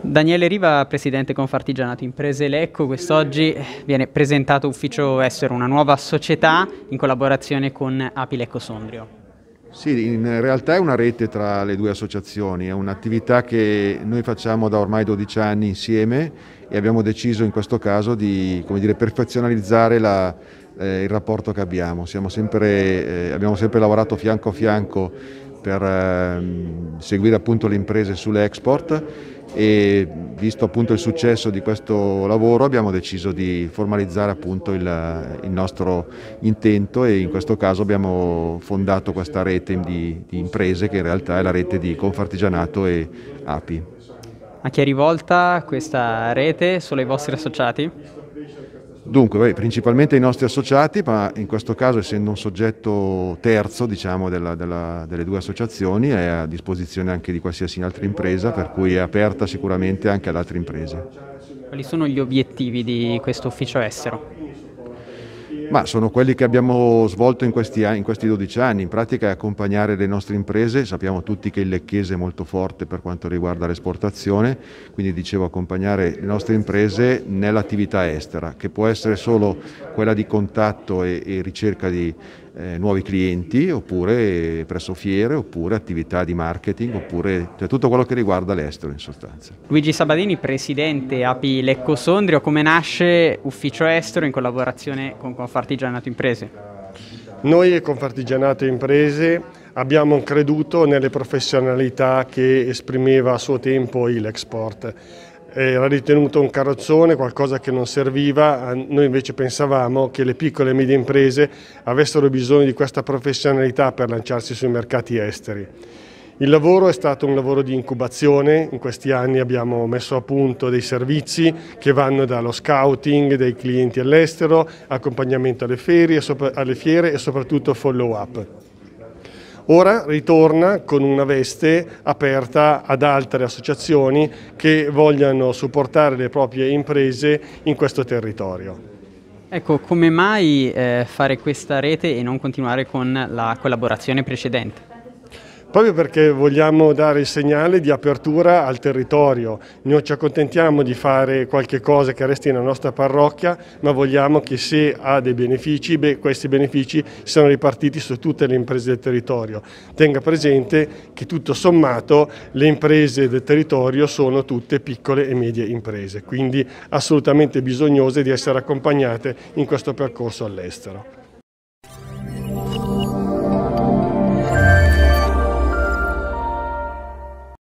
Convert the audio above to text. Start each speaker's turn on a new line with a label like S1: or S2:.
S1: Daniele Riva, presidente Confartigianato Imprese Lecco, quest'oggi viene presentato Ufficio Essere, una nuova società in collaborazione con Apilecco Sondrio.
S2: Sì, in realtà è una rete tra le due associazioni, è un'attività che noi facciamo da ormai 12 anni insieme e abbiamo deciso in questo caso di dire, perfezionalizzare la, eh, il rapporto che abbiamo. Sempre, eh, abbiamo sempre lavorato fianco a fianco per ehm, seguire appunto le imprese sull'export e visto appunto il successo di questo lavoro abbiamo deciso di formalizzare appunto il, il nostro intento e in questo caso abbiamo fondato questa rete di, di imprese che in realtà è la rete di Confartigianato e API.
S1: A chi è rivolta questa rete? Solo ai vostri associati?
S2: Dunque, beh, principalmente i nostri associati, ma in questo caso essendo un soggetto terzo diciamo, della, della, delle due associazioni è a disposizione anche di qualsiasi altra impresa, per cui è aperta sicuramente anche ad altre imprese.
S1: Quali sono gli obiettivi di questo ufficio estero?
S2: Ma sono quelli che abbiamo svolto in questi, in questi 12 anni, in pratica è accompagnare le nostre imprese, sappiamo tutti che il lecchese è molto forte per quanto riguarda l'esportazione, quindi dicevo accompagnare le nostre imprese nell'attività estera, che può essere solo quella di contatto e, e ricerca di eh, nuovi clienti, oppure presso fiere, oppure attività di marketing, oppure cioè, tutto quello che riguarda l'estero in sostanza.
S1: Luigi Sabadini, presidente API Lecco Sondrio, come nasce Ufficio Estero in collaborazione con Confartigianato Imprese?
S3: Noi e Confartigianato Imprese abbiamo creduto nelle professionalità che esprimeva a suo tempo Ilexport. Eh, era ritenuto un carrozzone, qualcosa che non serviva, eh, noi invece pensavamo che le piccole e medie imprese avessero bisogno di questa professionalità per lanciarsi sui mercati esteri. Il lavoro è stato un lavoro di incubazione, in questi anni abbiamo messo a punto dei servizi che vanno dallo scouting dei clienti all'estero, accompagnamento alle, ferie, alle fiere e soprattutto follow up. Ora ritorna con una veste aperta ad altre associazioni che vogliano supportare le proprie imprese in questo
S1: territorio. Ecco, come mai eh, fare questa rete e non continuare con la collaborazione precedente?
S3: proprio perché vogliamo dare il segnale di apertura al territorio, non ci accontentiamo di fare qualche cosa che resti nella nostra parrocchia, ma vogliamo che se ha dei benefici, beh, questi benefici siano ripartiti su tutte le imprese del territorio. Tenga presente che tutto sommato le imprese del territorio sono tutte piccole e medie imprese, quindi assolutamente bisognose di essere accompagnate in questo percorso all'estero.